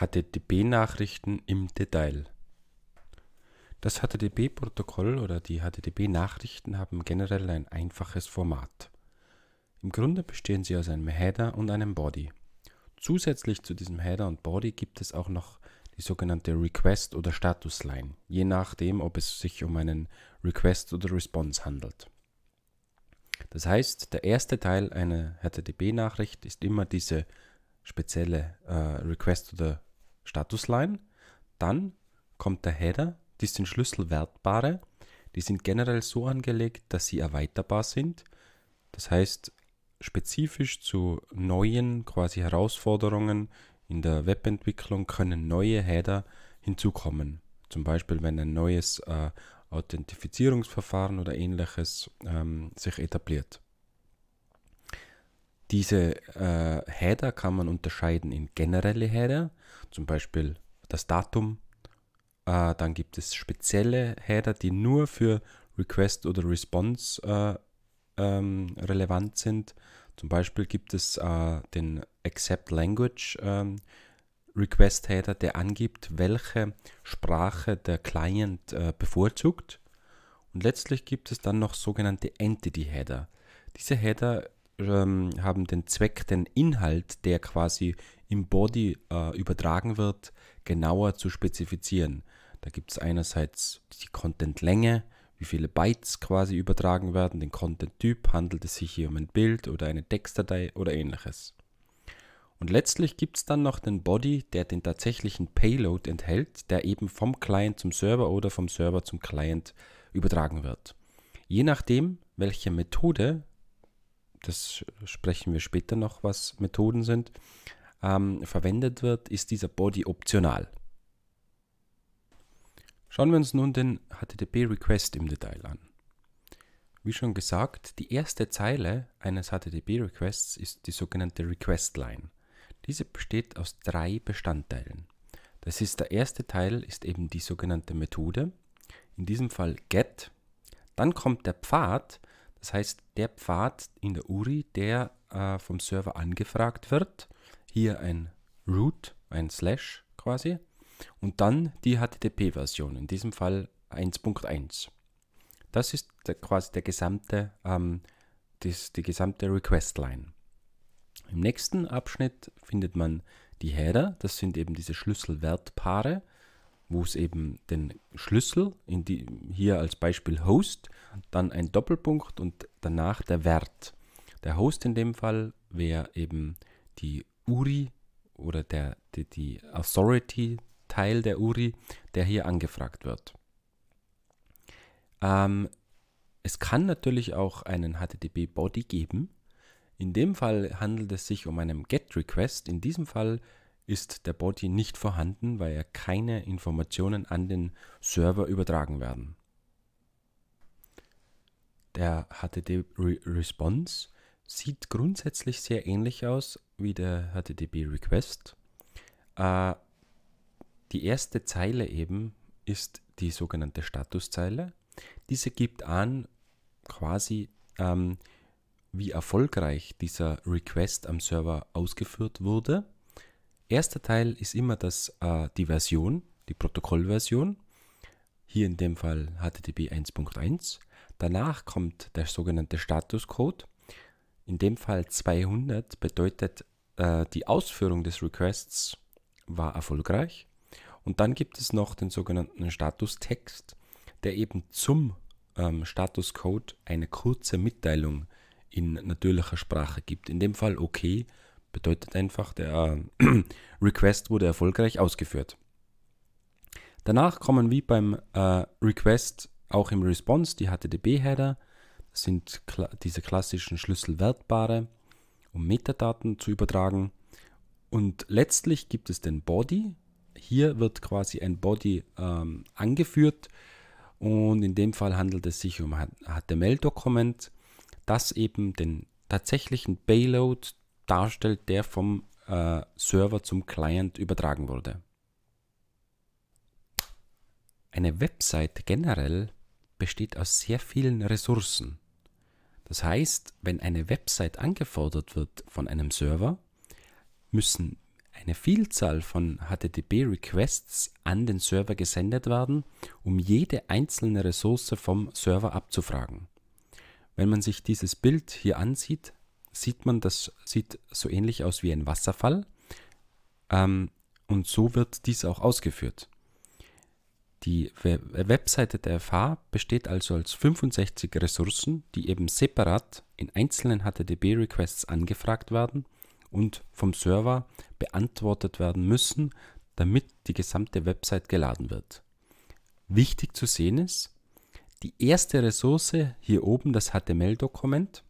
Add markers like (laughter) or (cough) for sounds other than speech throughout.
HTTP-Nachrichten im Detail. Das HTTP-Protokoll oder die HTTP-Nachrichten haben generell ein einfaches Format. Im Grunde bestehen sie aus einem Header und einem Body. Zusätzlich zu diesem Header und Body gibt es auch noch die sogenannte Request oder Status Line, je nachdem, ob es sich um einen Request oder Response handelt. Das heißt, der erste Teil einer HTTP-Nachricht ist immer diese spezielle äh, Request oder Statusline. Dann kommt der Header, die sind Schlüsselwertbare. Die sind generell so angelegt, dass sie erweiterbar sind. Das heißt, spezifisch zu neuen quasi Herausforderungen in der Webentwicklung können neue Header hinzukommen. Zum Beispiel, wenn ein neues äh, Authentifizierungsverfahren oder ähnliches ähm, sich etabliert. Diese äh, Header kann man unterscheiden in generelle Header, zum Beispiel das Datum. Äh, dann gibt es spezielle Header, die nur für Request oder Response äh, ähm, relevant sind. Zum Beispiel gibt es äh, den Accept Language ähm, Request Header, der angibt, welche Sprache der Client äh, bevorzugt. Und letztlich gibt es dann noch sogenannte Entity Header. Diese Header ähm, haben den Zweck, den Inhalt, der quasi im Body äh, übertragen wird, genauer zu spezifizieren. Da gibt es einerseits die Contentlänge, wie viele Bytes quasi übertragen werden, den Content-Typ, handelt es sich hier um ein Bild oder eine Textdatei oder ähnliches. Und letztlich gibt es dann noch den Body, der den tatsächlichen Payload enthält, der eben vom Client zum Server oder vom Server zum Client übertragen wird. Je nachdem, welche Methode das sprechen wir später noch, was Methoden sind, ähm, verwendet wird, ist dieser Body optional. Schauen wir uns nun den HTTP-Request im Detail an. Wie schon gesagt, die erste Zeile eines HTTP-Requests ist die sogenannte Request-Line. Diese besteht aus drei Bestandteilen. Das ist der erste Teil, ist eben die sogenannte Methode, in diesem Fall get. Dann kommt der Pfad, das heißt, der Pfad in der URI, der äh, vom Server angefragt wird, hier ein Root, ein Slash quasi, und dann die HTTP-Version, in diesem Fall 1.1. Das ist der, quasi der gesamte, ähm, das, die gesamte Request-Line. Im nächsten Abschnitt findet man die Header, das sind eben diese Schlüsselwertpaare, wo es eben den Schlüssel, in die, hier als Beispiel Host, dann ein Doppelpunkt und danach der Wert. Der Host in dem Fall wäre eben die URI oder der, die, die Authority-Teil der URI, der hier angefragt wird. Ähm, es kann natürlich auch einen HTTP-Body geben. In dem Fall handelt es sich um einen GET-Request. In diesem Fall ist der Body nicht vorhanden, weil ja keine Informationen an den Server übertragen werden. Der HTTP-Response sieht grundsätzlich sehr ähnlich aus wie der HTTP-Request. Äh, die erste Zeile eben ist die sogenannte Statuszeile. Diese gibt an, quasi ähm, wie erfolgreich dieser Request am Server ausgeführt wurde Erster Teil ist immer das, äh, die Version, die Protokollversion. Hier in dem Fall HTTP 1.1. Danach kommt der sogenannte Statuscode. In dem Fall 200 bedeutet, äh, die Ausführung des Requests war erfolgreich. Und dann gibt es noch den sogenannten Statustext, der eben zum ähm, Statuscode eine kurze Mitteilung in natürlicher Sprache gibt. In dem Fall okay, Bedeutet einfach, der (clears throat) Request wurde erfolgreich ausgeführt. Danach kommen wie beim äh, Request auch im Response die HTTP-Header. Das sind kla diese klassischen Schlüsselwertbare, um Metadaten zu übertragen. Und letztlich gibt es den Body. Hier wird quasi ein Body ähm, angeführt und in dem Fall handelt es sich um ein HTML-Dokument, das eben den tatsächlichen Payload darstellt, der vom äh, Server zum Client übertragen wurde. Eine Website generell besteht aus sehr vielen Ressourcen. Das heißt, wenn eine Website angefordert wird von einem Server, müssen eine Vielzahl von HTTP-Requests an den Server gesendet werden, um jede einzelne Ressource vom Server abzufragen. Wenn man sich dieses Bild hier ansieht, sieht man, das sieht so ähnlich aus wie ein Wasserfall. Ähm, und so wird dies auch ausgeführt. Die Web Webseite der FH besteht also als 65 Ressourcen, die eben separat in einzelnen HTTP-Requests angefragt werden und vom Server beantwortet werden müssen, damit die gesamte Website geladen wird. Wichtig zu sehen ist, die erste Ressource hier oben, das HTML-Dokument,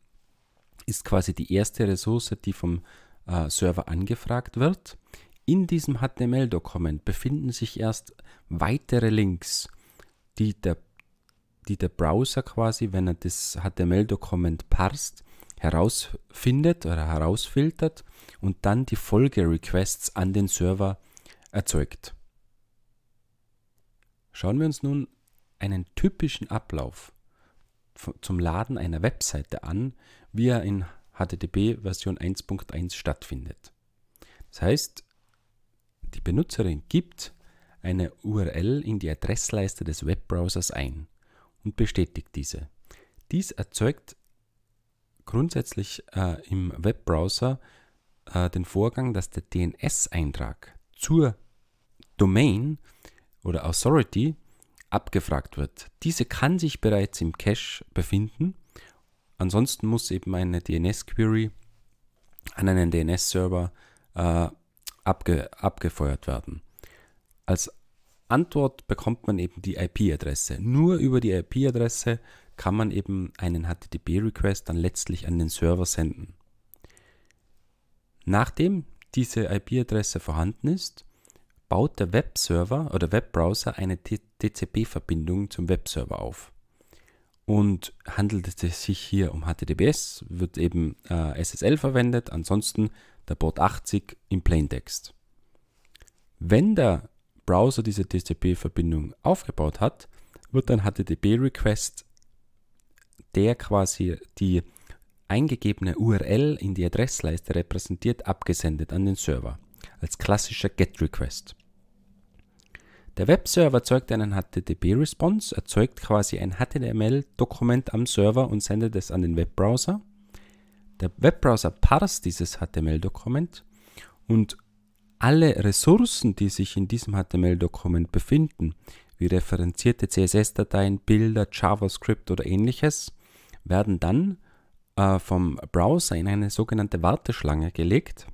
ist quasi die erste Ressource, die vom äh, Server angefragt wird. In diesem HTML-Dokument befinden sich erst weitere Links, die der, die der Browser quasi, wenn er das HTML-Dokument parst, herausfindet oder herausfiltert und dann die Folgerequests an den Server erzeugt. Schauen wir uns nun einen typischen Ablauf an zum Laden einer Webseite an, wie er in HTTP Version 1.1 stattfindet. Das heißt, die Benutzerin gibt eine URL in die Adressleiste des Webbrowsers ein und bestätigt diese. Dies erzeugt grundsätzlich äh, im Webbrowser äh, den Vorgang, dass der DNS-Eintrag zur Domain oder Authority abgefragt wird. Diese kann sich bereits im Cache befinden. Ansonsten muss eben eine DNS-Query an einen DNS-Server äh, abge abgefeuert werden. Als Antwort bekommt man eben die IP-Adresse. Nur über die IP-Adresse kann man eben einen HTTP-Request dann letztlich an den Server senden. Nachdem diese IP-Adresse vorhanden ist, baut der Webserver oder Webbrowser eine TCP-Verbindung zum Webserver auf. Und handelt es sich hier um HTTPS, wird eben äh, SSL verwendet, ansonsten der Port 80 im Plaintext. Wenn der Browser diese TCP-Verbindung aufgebaut hat, wird ein HTTP-Request, der quasi die eingegebene URL in die Adressleiste repräsentiert, abgesendet an den Server als klassischer GET-Request. Der Webserver erzeugt einen HTTP-Response, erzeugt quasi ein HTML-Dokument am Server und sendet es an den Webbrowser. Der Webbrowser parst dieses HTML-Dokument und alle Ressourcen, die sich in diesem HTML-Dokument befinden, wie referenzierte CSS-Dateien, Bilder, JavaScript oder ähnliches, werden dann äh, vom Browser in eine sogenannte Warteschlange gelegt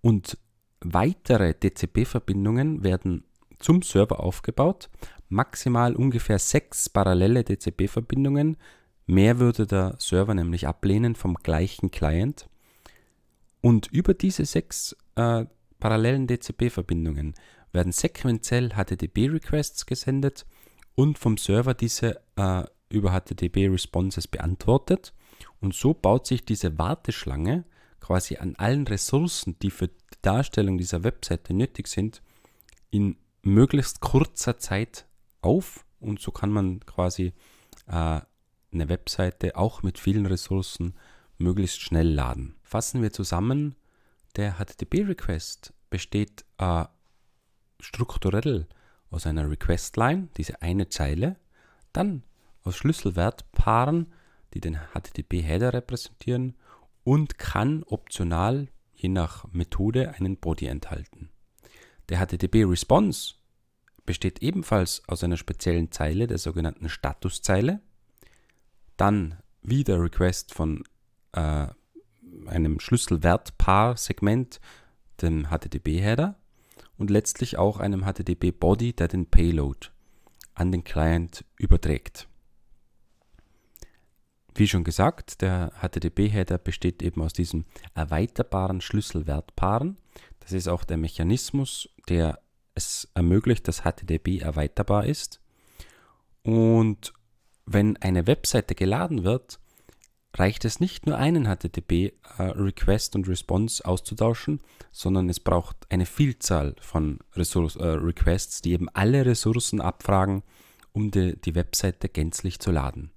und weitere dcp verbindungen werden zum Server aufgebaut, maximal ungefähr sechs parallele DCP-Verbindungen. Mehr würde der Server nämlich ablehnen vom gleichen Client. Und über diese sechs äh, parallelen DCP-Verbindungen werden sequenziell HTTP-Requests gesendet und vom Server diese äh, über HTTP-Responses beantwortet. Und so baut sich diese Warteschlange quasi an allen Ressourcen, die für die Darstellung dieser Webseite nötig sind, in möglichst kurzer Zeit auf und so kann man quasi äh, eine Webseite auch mit vielen Ressourcen möglichst schnell laden. Fassen wir zusammen, der HTTP-Request besteht äh, strukturell aus einer Request-Line, diese eine Zeile, dann aus Schlüsselwertpaaren, die den HTTP-Header repräsentieren und kann optional je nach Methode einen Body enthalten. Der HTTP-Response besteht ebenfalls aus einer speziellen Zeile, der sogenannten Statuszeile, dann wieder Request von äh, einem Schlüsselwertpaar-Segment, dem HTTP-Header und letztlich auch einem HTTP-Body, der den Payload an den Client überträgt. Wie schon gesagt, der HTTP-Header besteht eben aus diesen erweiterbaren Schlüsselwertpaaren. Das ist auch der Mechanismus, der es ermöglicht, dass HTTP erweiterbar ist. Und wenn eine Webseite geladen wird, reicht es nicht nur einen HTTP-Request äh, und Response auszutauschen, sondern es braucht eine Vielzahl von Ressource, äh, Requests, die eben alle Ressourcen abfragen, um die, die Webseite gänzlich zu laden.